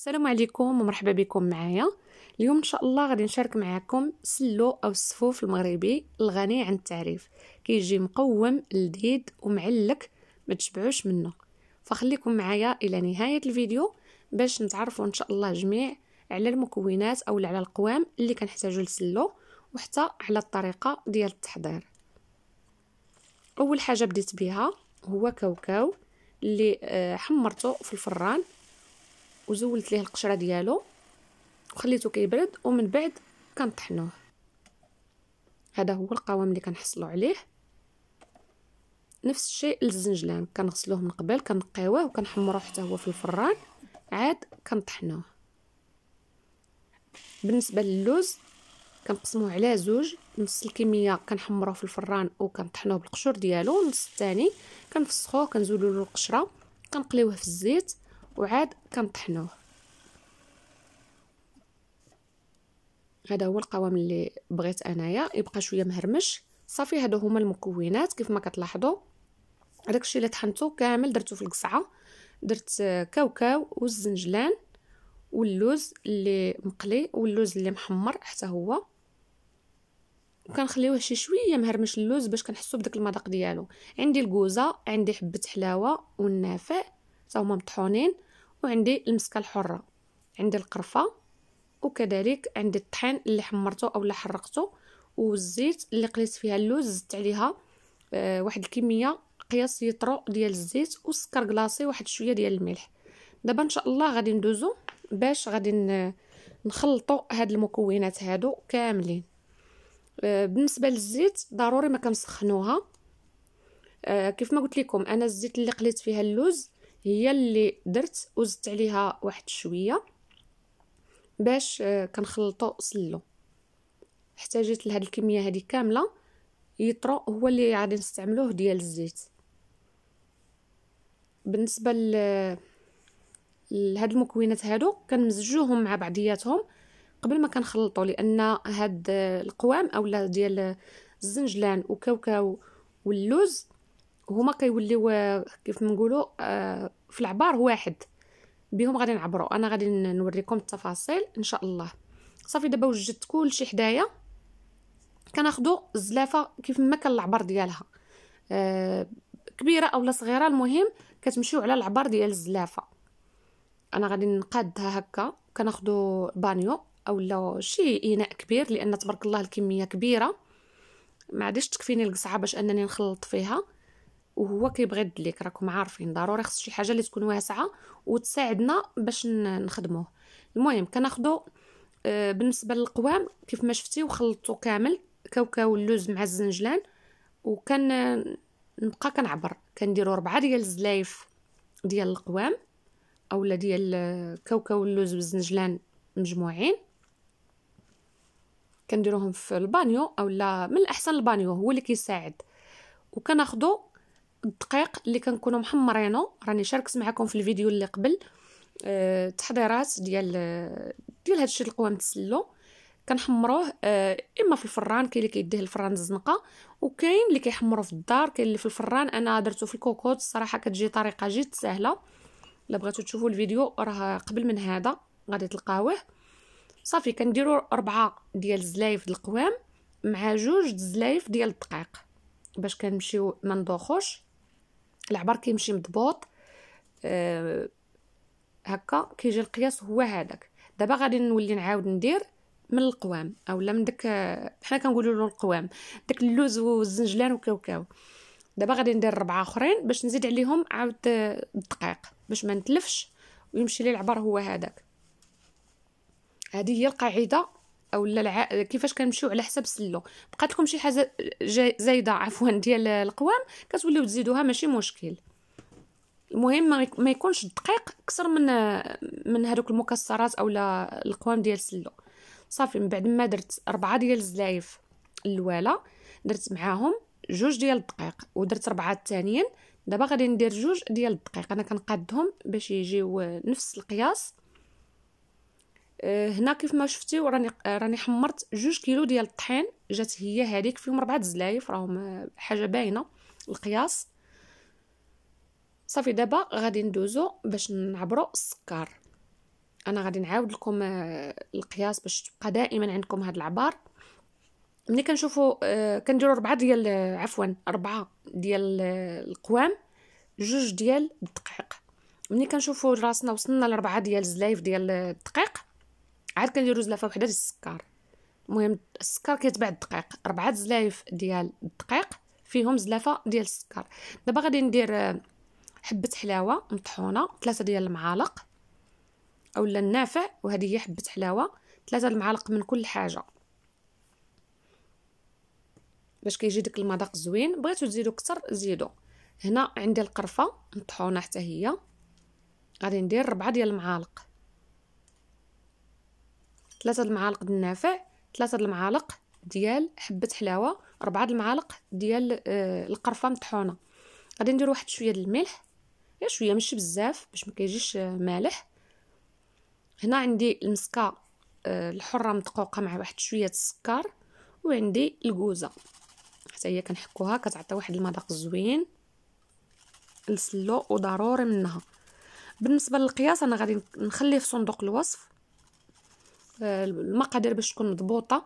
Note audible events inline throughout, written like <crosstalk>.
السلام عليكم ومرحبا بكم معايا اليوم ان شاء الله غادي نشارك معكم سلو او السفوف المغربي الغني عن التعريف كيجي مقوم لذيذ ومعلك ما تشبعوش منه فخليكم معايا الى نهايه الفيديو باش نتعرفوا ان شاء الله جميع على المكونات او على القوام اللي كنحتاجو للسلو وحتى على الطريقه ديال التحضير اول حاجه بديت بها هو كاوكاو اللي آه، حمرته في الفران وزولت ليه القشره ديالو وخليته كيبرد ومن بعد كنطحنوه هذا هو القوام اللي كنحصلوا عليه نفس الشيء للزنجلان كنغسلوه من قبل كنقيوه وكنحمروه حتى هو في الفران عاد كنطحنوه بالنسبه للوز كنقسموه على زوج نص الكميه كنحمروه في الفران وكنطحنوه بالقشور ديالو والنص الثاني كنفسخوه كنزولوا له القشره كنقليوه في الزيت وعاد كنطحنوه هذا هو القوام اللي بغيت انايا يبقى شويه مهرمش صافي هادو هما المكونات كيف ما كتلاحظوا داكشي اللي طحنته كامل درته في القصعه درت كاوكاو والزنجلان واللوز اللي مقلي واللوز اللي محمر حتى هو وكنخليوه شي شويه مهرمش اللوز باش كنحسو بداك المذاق ديالو عندي الكوزه عندي حبه حلاوه والنافع حتى هما مطحونين وعندي المسكه الحره عندي القرفه وكذلك عندي الطحين اللي حمرته اولا حرقته والزيت اللي قليت فيها اللوز زدت عليها آه، واحد الكميه قياس يطرو ديال الزيت والسكر كلاصي واحد شويه ديال الملح دابا ان شاء الله غادي ندوزو باش غادي نخلطوا هاد المكونات هادو كاملين آه، بالنسبه للزيت ضروري ما كنسخنوها آه، كيف ما قلت لكم انا الزيت اللي قليت فيها اللوز هي اللي درت وزدت عليها واحد شويه باش آه، كنخلطو سلو احتاجت لهاد الكميه هذه كامله يطرو هو اللي غادي نستعملوه ديال الزيت بالنسبه ل لهاد المكونات هادو كنمزجوهم مع بعضياتهم قبل ما كنخلطو لان هاد آه، القوام اولا ديال آه، الزنجلان وكاوكاو واللوز هما كيوليو آه، كيف ما نقولوا آه، في العبار واحد بهم غادي نعبروا انا غادي نوريكم التفاصيل ان شاء الله صافي دابا وجدت كلشي حدايا كناخذوا الزلافه كيف ما كان العبر ديالها آه، كبيره اولا صغيره المهم كتمشيو على العبار ديال الزلافه انا غادي نقادها هكا كناخذوا بانيو اولا شي اناء كبير لان تبارك الله الكميه كبيره ما عادش تكفيني القصعه باش انني نخلط فيها وهو كيبغي ليك راكم عارفين ضروري خص شي حاجه اللي تكون واسعه وتساعدنا باش نخدموه المهم كناخدو آه، بالنسبه للقوام كيف ما شفتي وخلطتو كامل كاوكاو اللوز مع الزنجلان وكان نبقى كنعبر كنديرو ربعة ديال الزلايف ديال القوام اولا ديال آه، كاوكاو اللوز والزنجلان مجموعين كنديروهم في البانيو اولا من الاحسن البانيو هو اللي كيساعد وكناخدو الدقيق اللي كنكونوا محمرينو راني شاركت معكم في الفيديو اللي قبل أه تحضيرات ديال ديال هادشي القوام تسلو كنحمروه أه اما في الفران كاين اللي كيديه الفران الزنقه وكاين اللي كيحمرو في الدار كاين اللي في الفران انا درتو في الكوكوت الصراحه كتجي طريقه جد سهله الا بغيتو تشوفوا الفيديو راه قبل من هذا غادي تلقاوه صافي كنديروا أربعة ديال الزلايف القوام مع جوج زلايف ديال الدقيق باش كنمشيو ما ندوخوش العبر كيمشي مضبوط أه هكا كيجي القياس هو هذاك دابا غادي نولي نعاود ندير من القوام اولا من داك آه، حنا كنقولوا له القوام داك اللوز والزنجلان وكاوكاو دابا غادي ندير ربعه اخرين باش نزيد عليهم عاود آه، الدقيق باش ما نتلفش ويمشي لي العبر هو هذاك هذه هي القاعده او لا كيفاش كنمشيو على حسب السلو بقات لكم شي حاجه زايده عفوا <laughs> ديال القوام كتوليو تزيدوها ماشي مشكل المهم ما يكونش الدقيق اكثر من من هذوك المكسرات اولا القوام ديال السلو صافي من بعد ما درت أربعة ديال الزلايف اللواله درت معاهم جوج ديال الدقيق ودرت أربعة الثانيين دابا غادي ندير جوج ديال الدقيق انا كنقادهم باش يجيو نفس القياس آه، هنا كيف ما شفتي وراني آه، راني حمرت جوج كيلو ديال الطحين جات هي هذيك فيهم ربعة الزلايف راهم آه، حاجه باينه القياس صافي دابا غادي ندوزو باش نعبرو السكر انا غادي نعاود لكم القياس باش تبقى دائما عندكم هاد العبار ملي كنشوفوا كنديروا ربعة ديال عفوا ربعة ديال القوام جوج ديال الدقيق ملي كنشوفوا راسنا وصلنا لربعة ديال الزلايف ديال الدقيق عاد كندير رز وحده ديال السكر المهم السكر كيتباع الدقيق أربعة زلايف ديال الدقيق فيهم زلافه ديال السكر دابا غادي ندير آه، حبه حلاوه مطحونه ثلاثه ديال المعالق اولا النافع وهذه هي حبه حلاوه ثلاثه المعالق من كل حاجه باش كيجي داك المذاق زوين بغيتو تزيدو كتر زيدو هنا عندي القرفه مطحونه حتى هي غادي ندير ربعة ديال المعالق ثلاثة المعالق ديال النافع ثلاثة المعالق ديال حبة حلاوة أربعة المعالق ديال آه القرفة مطحونة غادي ندير واحد شوية ديال الملح يا شوية ماشي بزاف باش مكيجيش آه، مالح هنا عندي المسكة آه الحرة مدقوقة مع واحد شوية السكر وعندي الكوزة حتى هي كنحكوها كتعطي واحد المذاق زوين السلو وضروري منها بالنسبه للقياس انا غادي نخليه في صندوق الوصف المقادير باش تكون مضبوطه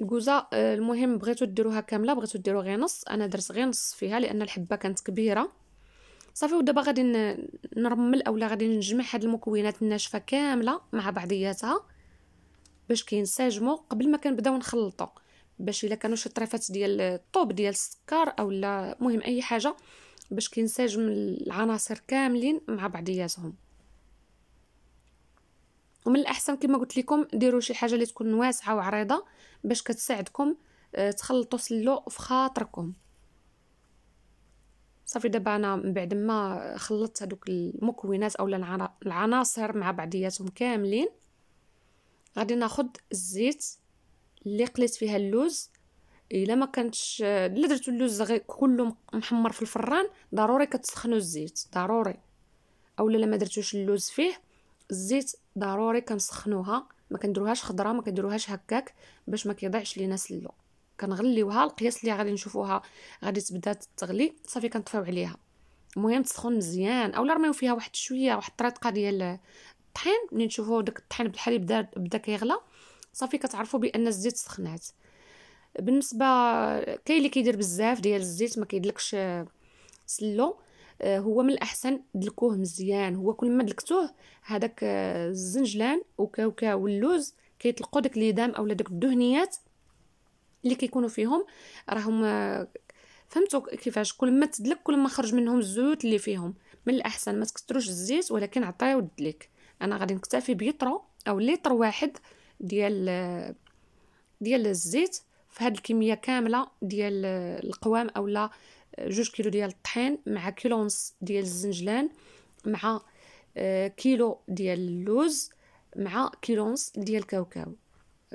الكوزه آه، المهم بغيتو ديروها كامله بغيتو ديرو غير نص انا درت غير نص فيها لان الحبه كانت كبيره صافي ودابا غادي نرمل اولا غادي نجمع هاد المكونات الناشفه كامله مع بعضياتها باش كينسجموا قبل ما كنبداو نخلطوا باش الا كانوا شي طريفات ديال الطوب ديال السكر اولا مهم اي حاجه باش كينسجم العناصر كاملين مع بعضياتهم ومن الاحسن كما قلت لكم ديروا شي حاجه اللي تكون واسعه وعريضه باش كتساعدكم آه، تخلطوا سلو في خاطركم صافي دابا انا من بعد ما خلطت هذوك المكونات اولا العناصر مع بعضياتهم كاملين غادي ناخد الزيت اللي قليت فيها اللوز الا ما كانتش آه، الا درتو اللوز كله محمر في الفران ضروري كتسخنوا الزيت ضروري اولا لما درتوش اللوز فيه الزيت ضروري كنسخنوها ما كنديروهاش خضره ما كنديروهاش هكاك باش ما كيضيعش لينا سلو كنغليوها القياس اللي غادي نشوفوها غادي تبدا تغلي صافي كنطفيو عليها المهم تسخن مزيان اولا رميو فيها واحد شويه واحد الطريقه ديال الطحين ملي نشوفو داك الطحين بالحليب بدا بدا كيغلى صافي كتعرفوا بان الزيت سخنات بالنسبه كاين اللي كيدير بزاف ديال الزيت ما كيدلكش سلو آه، هو من الاحسن دلكوه مزيان هو كل ما دلكتوه هذاك آه، الزنجلان وكاوكا واللوز كيطلقوا داك ليدام اولا داك الدهنيات اللي كيكونوا فيهم راهم آه، فهمتوا كيفاش كل ما تدلك كل ما خرج منهم الزيوت اللي فيهم من الاحسن ما تكثروش الزيت ولكن عطيو الدليك انا غادي نكتفي بيطرو او لتر واحد ديال ديال الزيت في هاد الكميه كامله ديال القوام اولا جوج كيلو ديال الطحين مع كيلو ونص ديال الزنجلان مع آه، كيلو ديال اللوز مع كيلو ونص ديال الكاوكاو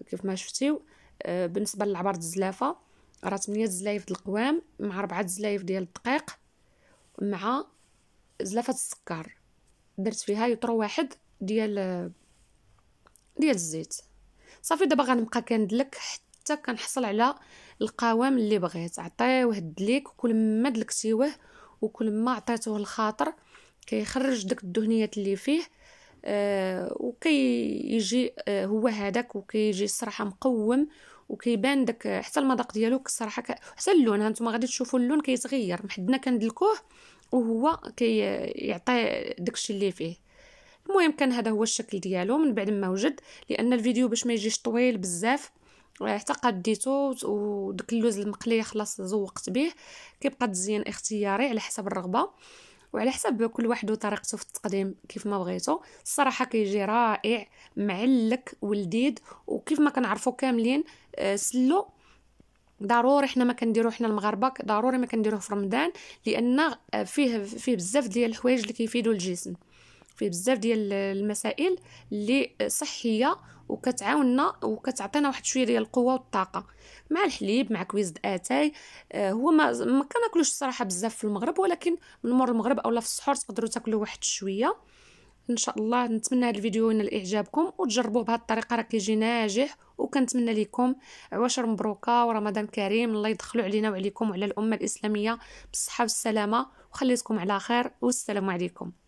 كيف ما شفتيو آه، بالنسبه للعبار الزلافه راه 8 زلايف القوام مع 4 زلايف ديال الدقيق مع زلافه السكر درت فيها يطرو واحد ديال آه، ديال الزيت صافي دابا غنبقى كندلك حتى حتى كنحصل على القوام اللي بغيت عطيوه الدليك وكل ما دلكتيوه وكل ما عطيتوه الخاطر كيخرج داك الدهنيات اللي فيه آه وكيجي آه هو هذاك وكيجي الصراحه مقوم وكيبان داك حتى المذاق ديالو الصراحه ك... حتى اللون ها نتوما غادي تشوفوا اللون كيتغير محدنا كندلكوه وهو كيعطي كي داكشي اللي فيه المهم كان هذا هو الشكل ديالو من بعد ما وجد لان الفيديو باش ما يجيش طويل بزاف اعتقديته ودك اللوز المقلي خلاص زوقت به كيبقى تزيين اختياري على حسب الرغبه وعلى حسب كل واحد وطريقته في التقديم كيف ما بغيتو الصراحه كيجي رائع معلك ولديد وكيف ما كنعرفو كاملين آه، سلو ضروري حنا ما كنديرو حنا المغاربه ضروري ما كنديروه في رمضان لان آه، فيه فيه بزاف ديال الحوايج اللي كيفيدوا الجسم فيه بزاف ديال المسائل اللي صحيه وكتعاوننا وكتعطينا واحد شويه ديال القوه والطاقه مع الحليب مع كويز اتاي آه هو ما ما كناكلوش الصراحه بزاف في المغرب ولكن من مور المغرب اولا في السحور تقدروا تاكلوا واحد شويه ان شاء الله نتمنى هذا الفيديو ينال اعجابكم وتجربوه بهذه الطريقه راه كيجي ناجح وكنتمنى لكم عواشر مبروكه ورمضان كريم الله يدخلوا علينا وعليكم وعلى الامه الاسلاميه بالصحه والسلامه وخليتكم على خير والسلام عليكم